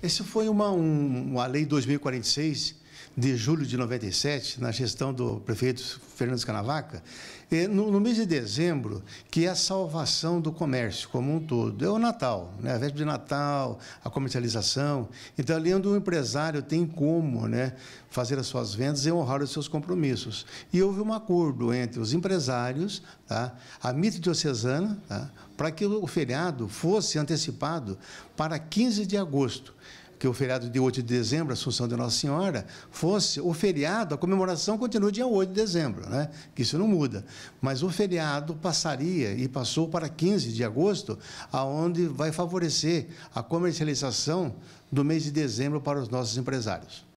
Esse foi uma, um, uma lei 2046 de julho de 97, na gestão do prefeito fernando Canavaca, eh, no, no, mês de dezembro, que é a salvação do comércio como um todo. É o Natal, né? a véspera de Natal, a comercialização. Então, ali é onde o empresário tem como né, fazer as suas vendas e honrar os seus compromissos. E houve um acordo entre os empresários, tá? a mito diocesana, tá? para que o feriado fosse antecipado para 15 de agosto que o feriado de 8 de dezembro, Assunção de Nossa Senhora, fosse o feriado, a comemoração continua dia 8 de dezembro, né? isso não muda. Mas o feriado passaria e passou para 15 de agosto, aonde vai favorecer a comercialização do mês de dezembro para os nossos empresários.